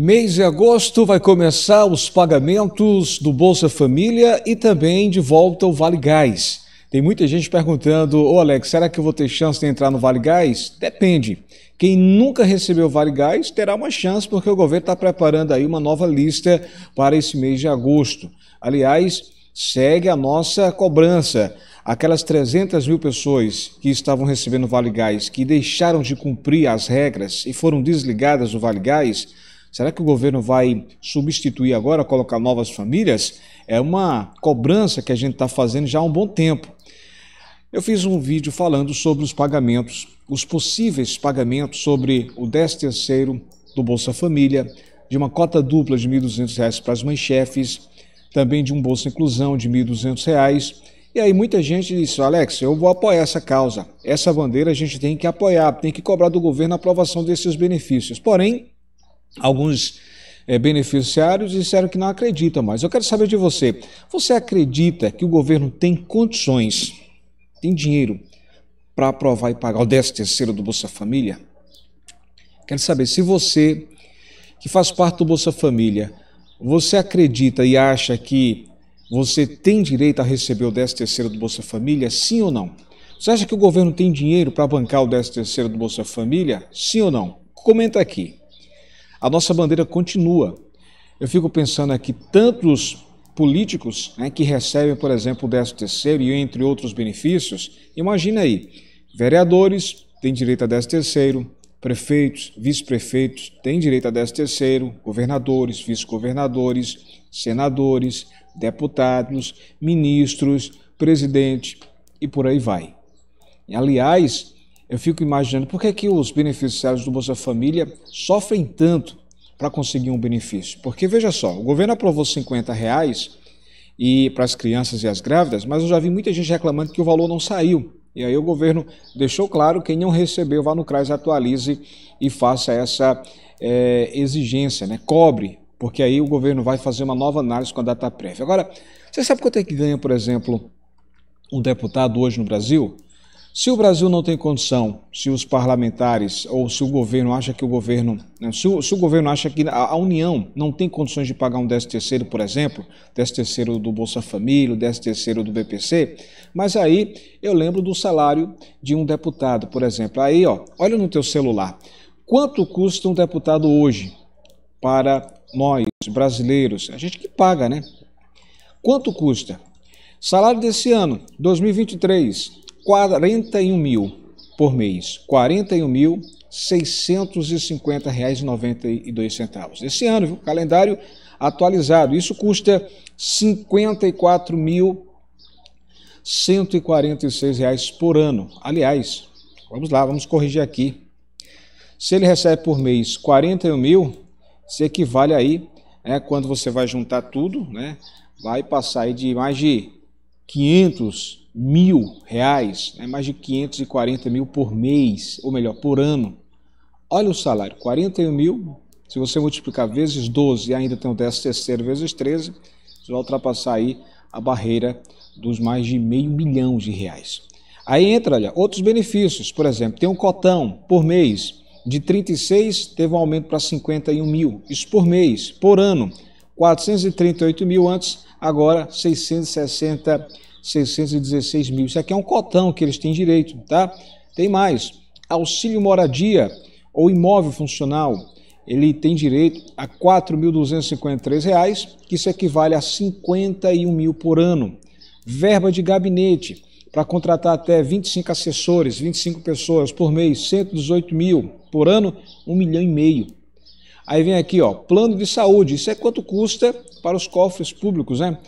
Mês de agosto vai começar os pagamentos do Bolsa Família e também de volta o Vale Gás. Tem muita gente perguntando: Ô Alex, será que eu vou ter chance de entrar no Vale Gás? Depende. Quem nunca recebeu Vale Gás terá uma chance, porque o governo está preparando aí uma nova lista para esse mês de agosto. Aliás, segue a nossa cobrança. Aquelas 300 mil pessoas que estavam recebendo Vale Gás, que deixaram de cumprir as regras e foram desligadas do Vale Gás, Será que o governo vai substituir agora, colocar novas famílias? É uma cobrança que a gente está fazendo já há um bom tempo. Eu fiz um vídeo falando sobre os pagamentos, os possíveis pagamentos sobre o 13 terceiro do Bolsa Família, de uma cota dupla de R$ 1.200 para as mães chefes, também de um Bolsa Inclusão de R$ 1.200. E aí muita gente disse, Alex, eu vou apoiar essa causa. Essa bandeira a gente tem que apoiar, tem que cobrar do governo a aprovação desses benefícios. Porém, Alguns é, beneficiários disseram que não acreditam mais. Eu quero saber de você: você acredita que o governo tem condições, tem dinheiro para aprovar e pagar o 10 terceiro do Bolsa Família? Quero saber se você que faz parte do Bolsa Família, você acredita e acha que você tem direito a receber o 10 terceiro do Bolsa Família, sim ou não? Você acha que o governo tem dinheiro para bancar o 10 terceiro do Bolsa Família, sim ou não? Comenta aqui a nossa bandeira continua. Eu fico pensando aqui, tantos políticos né, que recebem, por exemplo, o 13 terceiro e entre outros benefícios, imagina aí, vereadores têm direito a 13 terceiro, prefeitos, vice-prefeitos têm direito a 13 terceiro, governadores, vice-governadores, senadores, deputados, ministros, presidente e por aí vai. Aliás, eu fico imaginando por que, é que os beneficiários do Bolsa Família sofrem tanto para conseguir um benefício. Porque veja só, o governo aprovou 50 reais e para as crianças e as grávidas, mas eu já vi muita gente reclamando que o valor não saiu. E aí o governo deixou claro quem não recebeu vá no CRAS, atualize e faça essa é, exigência, né? Cobre, porque aí o governo vai fazer uma nova análise com a data prévia. Agora, você sabe quanto é que ganha, por exemplo, um deputado hoje no Brasil? Se o Brasil não tem condição, se os parlamentares ou se o governo acha que o governo, né, se o, se o governo acha que a, a, União não tem condições de pagar um 13 terceiro, por exemplo, 13 terceiro do Bolsa Família, 13 terceiro do BPC, mas aí eu lembro do salário de um deputado, por exemplo. Aí, ó, olha no teu celular. Quanto custa um deputado hoje para nós, brasileiros, a gente que paga, né? Quanto custa? Salário desse ano, 2023, 41 mil por mês, R$ 41.650,92. Esse ano, viu? calendário atualizado. Isso custa R$ 54.146 por ano. Aliás, vamos lá, vamos corrigir aqui. Se ele recebe por mês 41 mil, se equivale aí, né, quando você vai juntar tudo, né, vai passar aí de mais de 500 mil reais, né, mais de 540 mil por mês, ou melhor, por ano. Olha o salário, 41 mil, se você multiplicar vezes 12 e ainda tem o décimo terceiro vezes 13, você vai ultrapassar aí a barreira dos mais de meio milhão de reais. Aí entra, olha, outros benefícios, por exemplo, tem um cotão por mês, de 36 teve um aumento para 51 mil, isso por mês, por ano, 438 mil antes, agora 660 mil. 616 mil. Isso aqui é um cotão que eles têm direito, tá? Tem mais. Auxílio moradia ou imóvel funcional, ele tem direito a R$ reais, que isso equivale a 51 mil por ano. Verba de gabinete, para contratar até 25 assessores, 25 pessoas por mês, 118 mil por ano, 1 milhão e meio. Aí vem aqui, ó, plano de saúde, isso é quanto custa para os cofres públicos, né?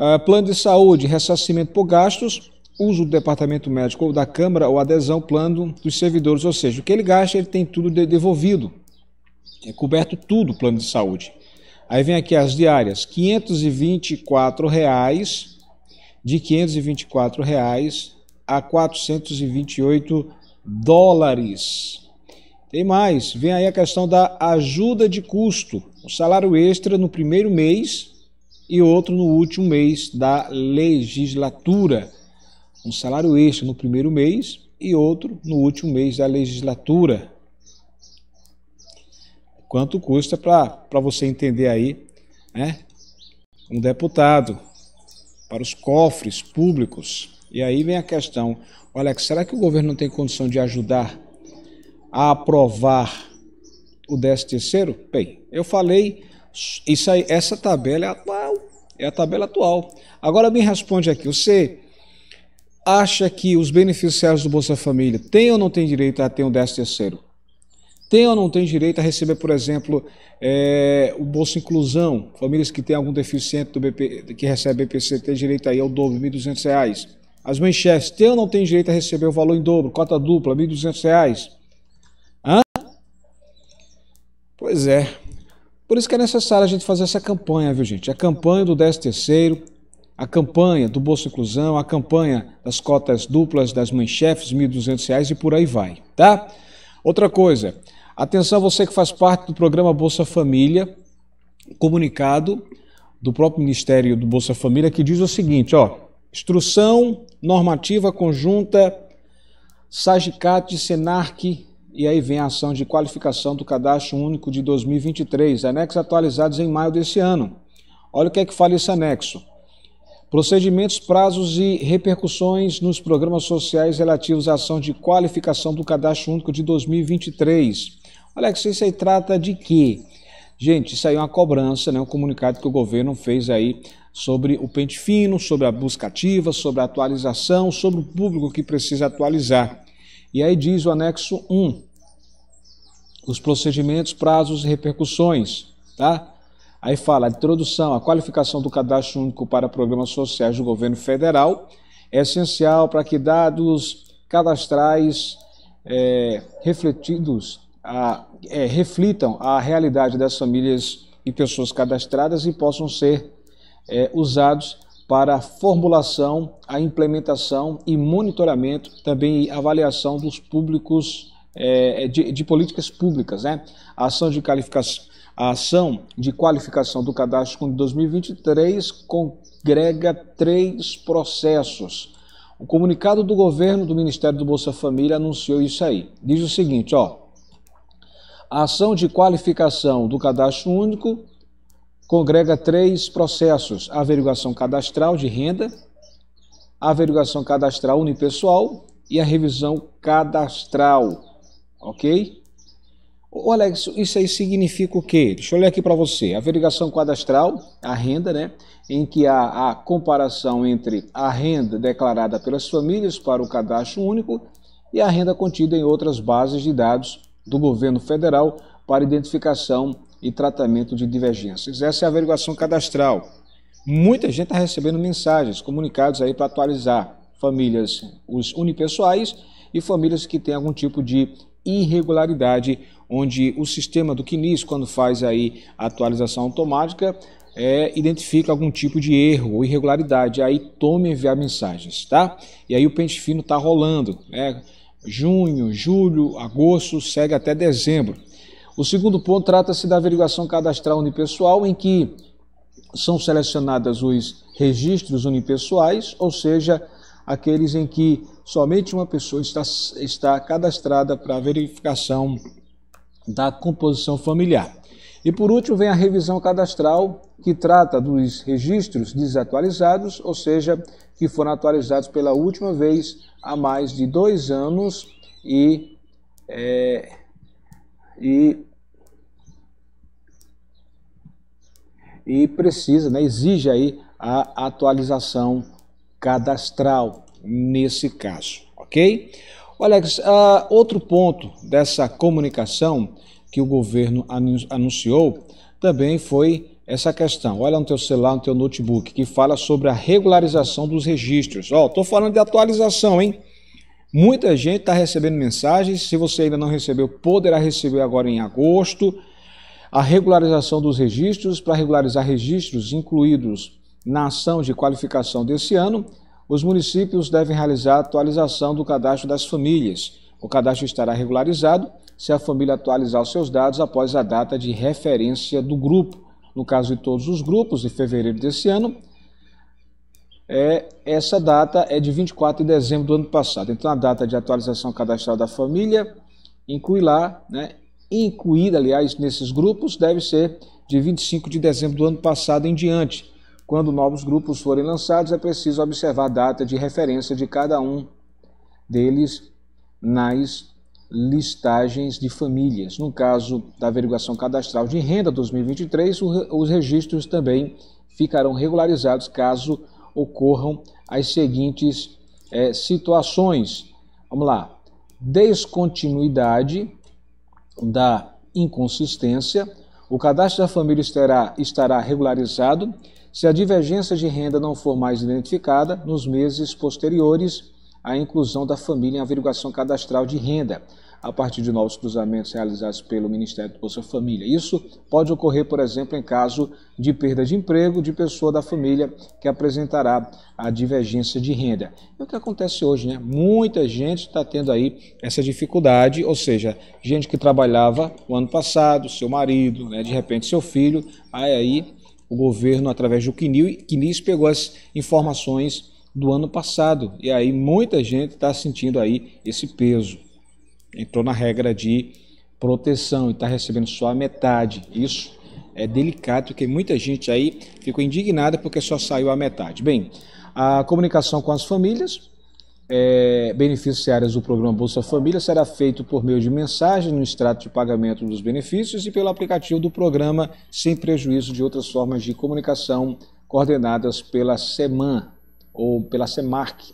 Ah, plano de saúde, ressarcimento por gastos, uso do departamento médico ou da Câmara ou adesão plano dos servidores, ou seja, o que ele gasta, ele tem tudo devolvido. É coberto tudo o plano de saúde. Aí vem aqui as diárias, R$ 524 reais, de R$ 524 reais a 428 dólares. Tem mais, vem aí a questão da ajuda de custo, o salário extra no primeiro mês e outro no último mês da legislatura. Um salário extra no primeiro mês e outro no último mês da legislatura. Quanto custa para você entender aí, né? Um deputado para os cofres públicos. E aí vem a questão: olha, será que o governo não tem condição de ajudar a aprovar o 13 terceiro? Bem, eu falei isso aí, essa tabela é atual. É a tabela atual. Agora me responde aqui, você acha que os beneficiários do Bolsa Família têm ou não têm direito a ter um 13 terceiro? Tem ou não tem direito a receber, por exemplo, é, o Bolsa Inclusão? Famílias que têm algum deficiente do BP, que recebe BPC têm direito aí ao dobro, R$ 1.200. As mães chefes têm ou não têm direito a receber o valor em dobro, cota dupla, R$ 1.200? Hã? Pois é. Por isso que é necessário a gente fazer essa campanha, viu gente? A campanha do 10 terceiro, a campanha do Bolsa Inclusão, a campanha das cotas duplas das mães chefes, R$ 1.200 e por aí vai, tá? Outra coisa, atenção você que faz parte do programa Bolsa Família, comunicado do próprio Ministério do Bolsa Família que diz o seguinte, ó, instrução normativa conjunta Sagicat, Senarc, e aí vem a ação de qualificação do Cadastro Único de 2023, anexos atualizados em maio desse ano. Olha o que é que fala esse anexo. Procedimentos, prazos e repercussões nos programas sociais relativos à ação de qualificação do Cadastro Único de 2023. Olha, que isso aí trata de quê? Gente, isso aí é uma cobrança, né? um comunicado que o governo fez aí sobre o pente fino, sobre a busca ativa, sobre a atualização, sobre o público que precisa atualizar. E aí diz o anexo 1 os procedimentos, prazos e repercussões, tá? Aí fala, a introdução, a qualificação do cadastro único para programas sociais do governo federal é essencial para que dados cadastrais é, refletidos a, é, reflitam a realidade das famílias e pessoas cadastradas e possam ser é, usados para a formulação, a implementação e monitoramento, também avaliação dos públicos é, é, de, de, políticas públicas, né? A ação de qualificação, a ação de qualificação do cadastro de 2023 congrega três processos. O comunicado do governo do Ministério do Bolsa Família anunciou isso aí. Diz o seguinte, ó: a ação de qualificação do cadastro único congrega três processos: a averiguação cadastral de renda, a averiguação cadastral unipessoal e a revisão cadastral. Ok? Ô Alex, isso aí significa o quê? Deixa eu ler aqui para você. A verificação cadastral a renda, né? Em que há a comparação entre a renda declarada pelas famílias para o cadastro único e a renda contida em outras bases de dados do governo federal para identificação e tratamento de divergências. Essa é a averiguação cadastral. Muita gente está recebendo mensagens, comunicados aí para atualizar famílias, os unipessoais e famílias que têm algum tipo de irregularidade, onde o sistema do Quinis, quando faz aí a atualização automática, é, identifica algum tipo de erro ou irregularidade, aí tome enviar mensagens, tá? E aí o pente fino está rolando, né? Junho, julho, agosto, segue até dezembro. O segundo ponto trata-se da averiguação cadastral unipessoal, em que são selecionados os registros unipessoais, ou seja, aqueles em que somente uma pessoa está, está cadastrada para verificação da composição familiar. E por último vem a revisão cadastral, que trata dos registros desatualizados, ou seja, que foram atualizados pela última vez há mais de dois anos e, é, e, e precisa, né, exige aí a atualização cadastral nesse caso, ok? Olha, uh, outro ponto dessa comunicação que o governo anunciou também foi essa questão. Olha no teu celular, no teu notebook, que fala sobre a regularização dos registros. Ó, oh, falando de atualização, hein? Muita gente está recebendo mensagens. Se você ainda não recebeu, poderá receber agora em agosto. A regularização dos registros, para regularizar registros incluídos na ação de qualificação desse ano, os municípios devem realizar a atualização do cadastro das famílias. O cadastro estará regularizado se a família atualizar os seus dados após a data de referência do grupo. No caso de todos os grupos, de fevereiro desse ano, é, essa data é de 24 de dezembro do ano passado. Então, a data de atualização cadastral da família, inclui lá, né, incluída, aliás, nesses grupos, deve ser de 25 de dezembro do ano passado em diante quando novos grupos forem lançados, é preciso observar a data de referência de cada um deles nas listagens de famílias. No caso da averiguação cadastral de renda 2023, os registros também ficarão regularizados caso ocorram as seguintes é, situações. Vamos lá: descontinuidade da inconsistência. O cadastro da família estará, estará regularizado se a divergência de renda não for mais identificada nos meses posteriores à inclusão da família em averiguação cadastral de renda, a partir de novos cruzamentos realizados pelo Ministério do Bolsa Família. Isso pode ocorrer, por exemplo, em caso de perda de emprego de pessoa da família que apresentará a divergência de renda. E é o que acontece hoje, né? Muita gente está tendo aí essa dificuldade, ou seja, gente que trabalhava o ano passado, seu marido, né? de repente seu filho, aí, aí o governo, através do CNIS, pegou as informações do ano passado. E aí muita gente está sentindo aí esse peso. Entrou na regra de proteção e está recebendo só a metade. Isso é delicado, porque muita gente aí ficou indignada porque só saiu a metade. Bem, a comunicação com as famílias é, beneficiárias do programa Bolsa Família será feito por meio de mensagem no extrato de pagamento dos benefícios e pelo aplicativo do programa, sem prejuízo de outras formas de comunicação coordenadas pela SEMAN ou pela SEMARC.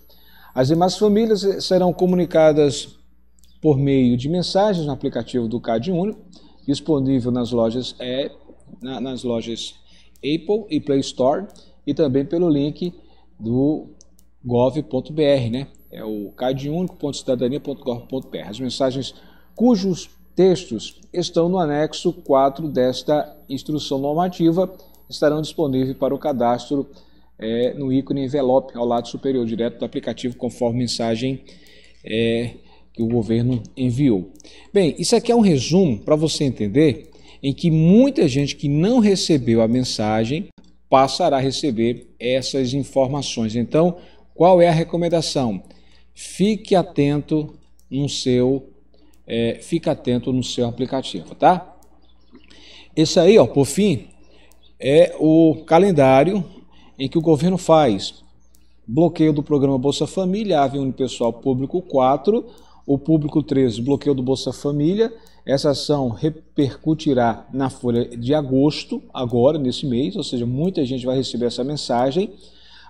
As demais famílias eh, serão comunicadas por meio de mensagens no aplicativo do Cade Único, disponível nas lojas, é, na, nas lojas Apple e Play Store e também pelo link do gov.br, né? é o cadúnico.cidadania.gov.br. As mensagens cujos textos estão no anexo 4 desta instrução normativa estarão disponíveis para o cadastro é, no ícone envelope ao lado superior direto do aplicativo, conforme mensagem é, que o governo enviou. Bem, isso aqui é um resumo para você entender em que muita gente que não recebeu a mensagem passará a receber essas informações. Então, qual é a recomendação? Fique atento no seu, é, fique atento no seu aplicativo, tá? Esse aí, ó, por fim, é o calendário em que o governo faz bloqueio do programa Bolsa Família, ave unipessoal público 4, o público 13, bloqueio do Bolsa Família. Essa ação repercutirá na folha de agosto, agora, nesse mês, ou seja, muita gente vai receber essa mensagem.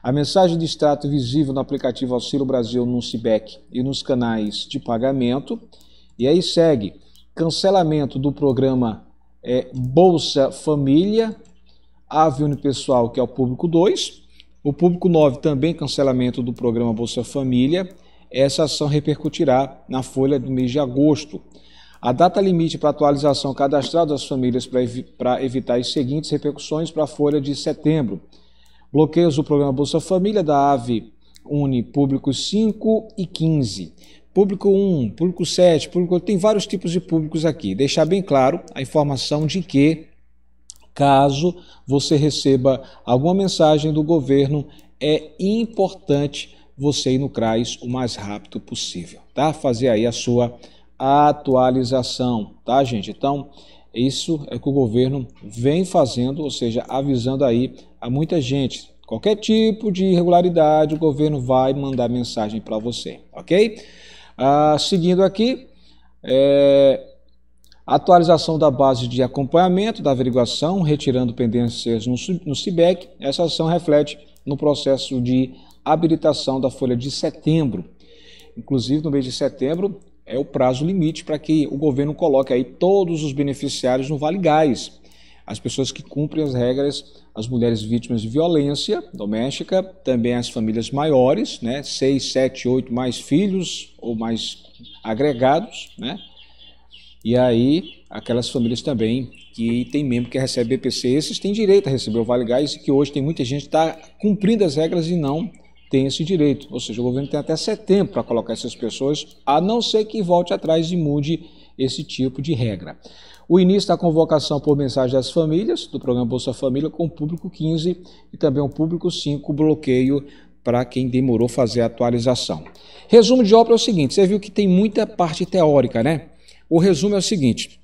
A mensagem de extrato visível no aplicativo Auxílio Brasil no Cibec e nos canais de pagamento. E aí segue cancelamento do programa é, Bolsa Família, AVE Unipessoal, que é o público 2. O público 9 também cancelamento do programa Bolsa Família. Essa ação repercutirá na folha do mês de agosto. A data limite para atualização cadastrada das famílias para evitar as seguintes repercussões para a folha de setembro. Bloqueios do programa Bolsa Família da AVE une público 5 e 15. Público 1, público 7, público. Tem vários tipos de públicos aqui. Deixar bem claro a informação de que, caso você receba alguma mensagem do governo, é importante você ir no CRAS o mais rápido possível, tá? Fazer aí a sua atualização, tá, gente? Então, isso é que o governo vem fazendo, ou seja, avisando aí a muita gente. Qualquer tipo de irregularidade, o governo vai mandar mensagem para você, ok? Ah, seguindo aqui, é, Atualização da base de acompanhamento da averiguação, retirando pendências no, no CIBEC. Essa ação reflete no processo de habilitação da folha de setembro. Inclusive, no mês de setembro, é o prazo limite para que o governo coloque aí todos os beneficiários no Vale Gás. As pessoas que cumprem as regras, as mulheres vítimas de violência doméstica, também as famílias maiores, né, 6, 7, 8 mais filhos ou mais agregados, né? E aí aquelas famílias também que tem membro que recebe BPC, esses têm direito a receber o Vale Gás e que hoje tem muita gente que está cumprindo as regras e não tem esse direito, ou seja, o governo tem até setembro para colocar essas pessoas, a não ser que volte atrás e mude esse tipo de regra. O início da convocação por mensagem das famílias, do programa Bolsa Família, com o público 15 e também o público 5, bloqueio para quem demorou fazer a atualização. Resumo de obra é o seguinte: você viu que tem muita parte teórica, né? O resumo é o seguinte: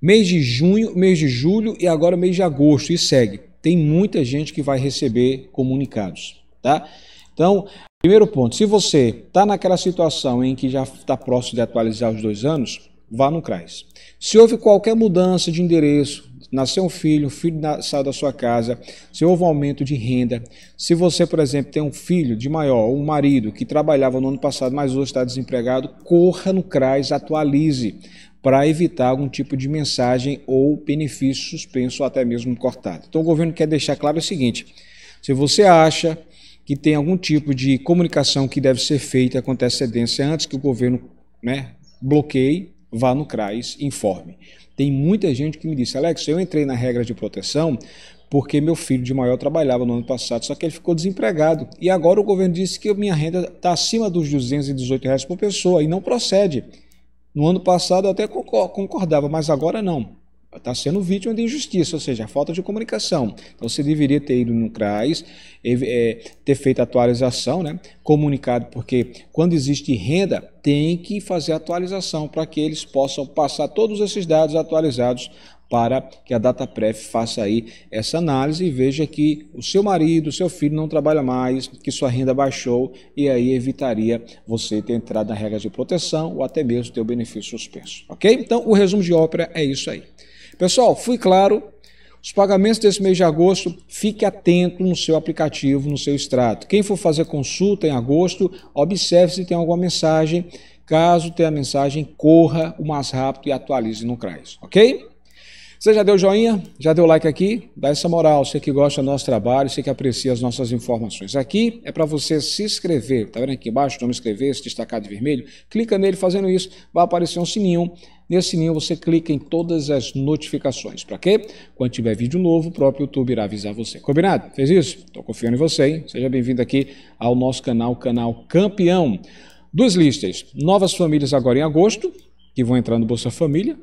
mês de junho, mês de julho e agora mês de agosto, e segue. Tem muita gente que vai receber comunicados. Tá? Então, primeiro ponto, se você está naquela situação em que já está próximo de atualizar os dois anos, vá no CRAS. Se houve qualquer mudança de endereço, nasceu um filho, o filho saiu da sua casa, se houve um aumento de renda, se você, por exemplo, tem um filho de maior, um marido que trabalhava no ano passado, mas hoje está desempregado, corra no CRAS, atualize para evitar algum tipo de mensagem ou benefício suspenso ou até mesmo cortado. Então o governo quer deixar claro o seguinte: se você acha que tem algum tipo de comunicação que deve ser feita com antecedência antes que o governo né, bloqueie, vá no CRAS, informe. Tem muita gente que me disse, Alex, eu entrei na regra de proteção porque meu filho de maior trabalhava no ano passado, só que ele ficou desempregado. E agora o governo disse que minha renda está acima dos 218 reais por pessoa e não procede. No ano passado eu até concordava, mas agora não está sendo vítima de injustiça, ou seja, falta de comunicação. Então você deveria ter ido no CRAS, é, ter feito atualização, né? comunicado, porque quando existe renda, tem que fazer atualização para que eles possam passar todos esses dados atualizados para que a DataPref faça aí essa análise e veja que o seu marido, o seu filho não trabalha mais, que sua renda baixou e aí evitaria você ter entrado na regra de proteção ou até mesmo ter o benefício suspenso, ok? Então o resumo de ópera é isso aí. Pessoal, fui claro. Os pagamentos desse mês de agosto, fique atento no seu aplicativo, no seu extrato. Quem for fazer consulta em agosto, observe se tem alguma mensagem. Caso tenha mensagem, corra o mais rápido e atualize no CRAS, ok? Você já deu joinha? Já deu like aqui? Dá essa moral. Você que gosta do nosso trabalho, você que aprecia as nossas informações. Aqui é para você se inscrever. Tá vendo aqui embaixo? Não me inscrever, se destacar de vermelho. Clica nele fazendo isso. Vai aparecer um sininho. Nesse sininho você clica em todas as notificações. Para quê? Quando tiver vídeo novo, o próprio YouTube irá avisar você. Combinado? Fez isso? Estou confiando em você, hein? Seja bem-vindo aqui ao nosso canal, canal Campeão. Duas listas. Novas famílias agora em agosto, que vão entrar no Bolsa Família,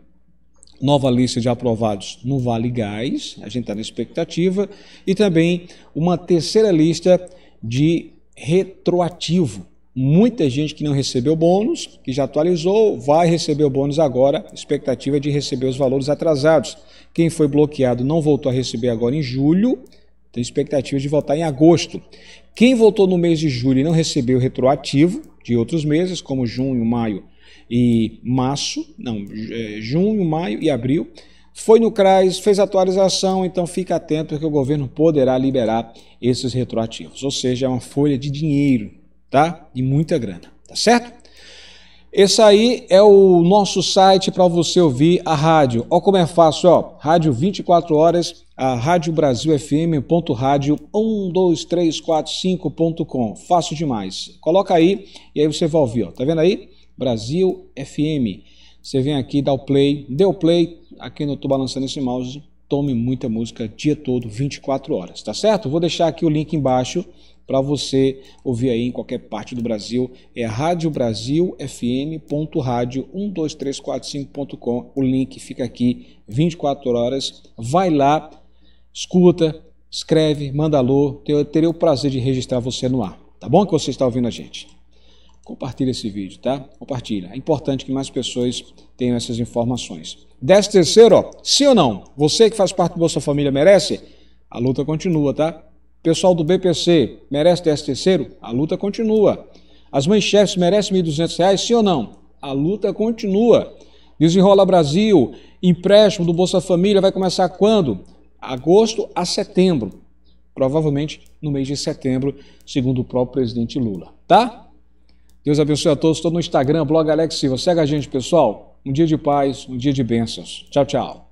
nova lista de aprovados no Vale Gás, a gente está na expectativa, e também uma terceira lista de retroativo. Muita gente que não recebeu bônus, que já atualizou, vai receber o bônus agora, expectativa de receber os valores atrasados. Quem foi bloqueado não voltou a receber agora em julho, tem expectativa de voltar em agosto. Quem voltou no mês de julho e não recebeu retroativo de outros meses, como junho, maio e março, não, é, junho, maio e abril, foi no CRAS, fez atualização, então fica atento que o governo poderá liberar esses retroativos, ou seja, é uma folha de dinheiro tá? E muita grana, tá certo? Esse aí é o nosso site para você ouvir a rádio. olha como é fácil, ó. Rádio 24 horas, a Rádio Brasil FM, ponto rádio 12345.com. Fácil demais. Coloca aí e aí você vai ouvir, ó. Tá vendo aí? Brasil FM. Você vem aqui, dá o play, deu play, aqui não tô balançando esse mouse, tome muita música dia todo, 24 horas, tá certo? Vou deixar aqui o link embaixo para você ouvir aí em qualquer parte do Brasil. É radiobrasilfm.radio12345.com. O link fica aqui 24 horas. Vai lá, escuta, escreve, manda alô. Eu terei o prazer de registrar você no ar. Tá bom que você está ouvindo a gente? Compartilha esse vídeo, tá? Compartilha. É importante que mais pessoas tenham essas informações. Décimo terceiro, ó, sim ou não? Você que faz parte do Bolsa Família merece? A luta continua, tá? Pessoal do BPC merece 10 terceiro? A luta continua. As mães chefes merecem R$ 1.200, sim ou não? A luta continua. Desenrola Brasil, empréstimo do Bolsa Família vai começar quando? Agosto a setembro. Provavelmente no mês de setembro, segundo o próprio presidente Lula. Tá? Deus abençoe a todos. Estou no Instagram, blog Alex Silva. Segue a gente, pessoal. Um dia de paz, um dia de bênçãos. Tchau, tchau.